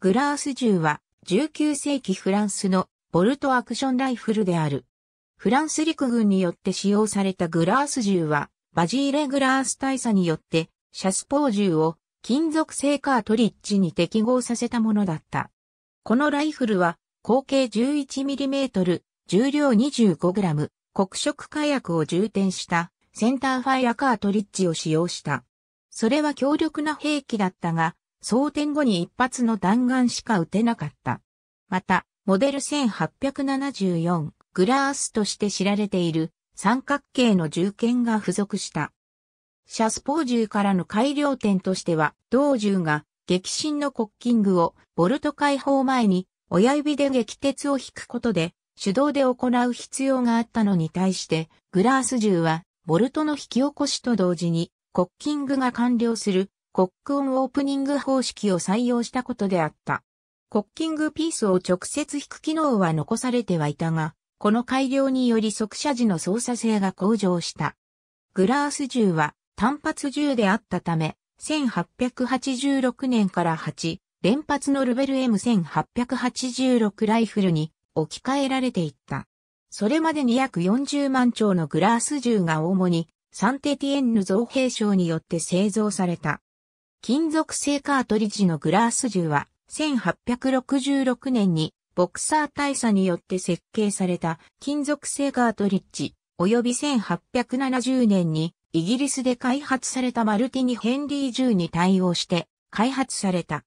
グラース銃は19世紀フランスのボルトアクションライフルである。フランス陸軍によって使用されたグラース銃はバジーレ・グラース大佐によってシャスポー銃を金属製カートリッジに適合させたものだった。このライフルは口径 11mm、重量 25g、黒色火薬を充填したセンターファイアカートリッジを使用した。それは強力な兵器だったが、装填後に一発の弾丸しか撃てなかった。また、モデル1874グラースとして知られている三角形の銃剣が付属した。シャスポー銃からの改良点としては、同銃が激震のコッキングをボルト解放前に親指で撃鉄を引くことで手動で行う必要があったのに対して、グラース銃はボルトの引き起こしと同時にコッキングが完了するコックオンオープニング方式を採用したことであった。コッキングピースを直接引く機能は残されてはいたが、この改良により速射時の操作性が向上した。グラース銃は単発銃であったため、1886年から8連発のルベル M1886 ライフルに置き換えられていった。それまでに約40万丁のグラース銃が主にサンテティエンヌ造兵廠によって製造された。金属製カートリッジのグラース銃は、1866年にボクサー大佐によって設計された金属製カートリッジ、及び1870年にイギリスで開発されたマルティニ・ヘンリー銃に対応して開発された。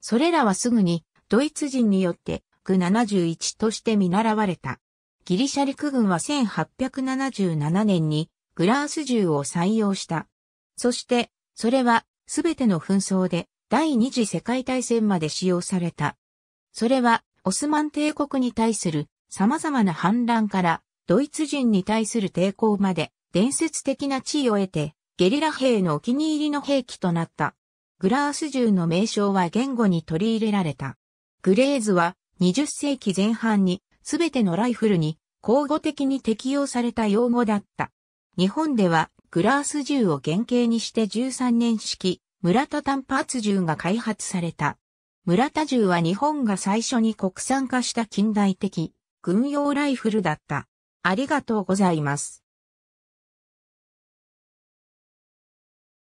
それらはすぐにドイツ人によってグ71として見習われた。ギリシャ陸軍は1877年にグラース銃を採用した。そしてそれは、すべての紛争で、第二次世界大戦まで使用された。それは、オスマン帝国に対する様々な反乱から、ドイツ人に対する抵抗まで、伝説的な地位を得て、ゲリラ兵のお気に入りの兵器となった。グラース銃の名称は言語に取り入れられた。グレーズは20世紀前半にすべてのライフルに交互的に適用された用語だった。日本ではグラース銃を原型にして13年式、村田単発銃が開発された。村田銃は日本が最初に国産化した近代的軍用ライフルだった。ありがとうございます。